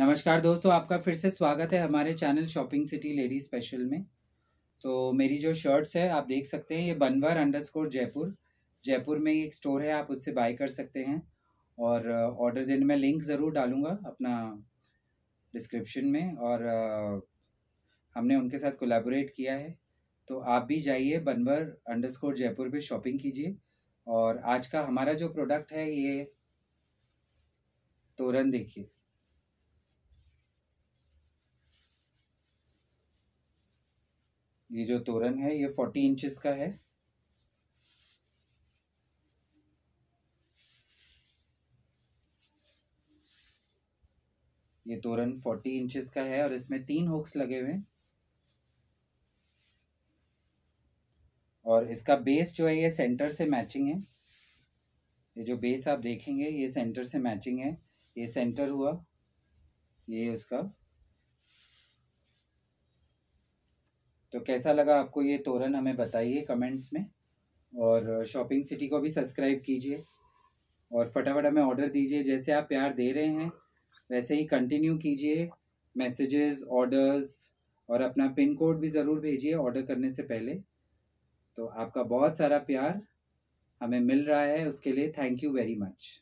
नमस्कार दोस्तों आपका फिर से स्वागत है हमारे channel shopping city lady special में तो मेरी जो शर्ट्स है आप देख सकते हैं ये बनवर अंडरस्कोर जयपुर जयपुर में एक स्टोर है आप उससे बाय कर सकते हैं और ऑर्डर देने में लिंक ज़रूर डालूँगा अपना डिस्क्रिप्शन में और हमने उनके साथ कोलेबोरेट किया है तो आप भी जाइए बनवर अंडरस्कोर जयपुर पर शॉपिंग कीजिए और आज का हमारा जो प्रोडक्ट है ये तोरन देखिए ये जो तोरण है ये फोर्टी इंचेस का है ये तोरण फोर्टी इंचेस का है और इसमें तीन हुक्स लगे हुए हैं और इसका बेस जो है ये सेंटर से मैचिंग है ये जो बेस आप देखेंगे ये सेंटर से मैचिंग है ये सेंटर हुआ ये उसका तो कैसा लगा आपको ये तोरण हमें बताइए कमेंट्स में और शॉपिंग सिटी को भी सब्सक्राइब कीजिए और फटाफट हमें ऑर्डर दीजिए जैसे आप प्यार दे रहे हैं वैसे ही कंटिन्यू कीजिए मैसेजेस ऑर्डर्स और अपना पिन कोड भी ज़रूर भेजिए ऑर्डर करने से पहले तो आपका बहुत सारा प्यार हमें मिल रहा है उसके लिए थैंक यू वेरी मच